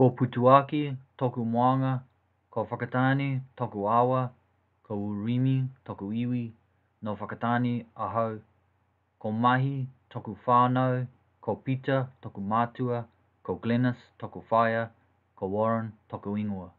Ko Putuaki, Toku Moanga, Ko Whakatani, Toku Awa, Ko Urimi, Toku Iwi, No Whakatani, Ahau, Ko Mahi, Toku Whānau, Ko Pita, Toku Mātua, Ko Glenis, Toku Whaia, Ko Warren, Toku Ingoa.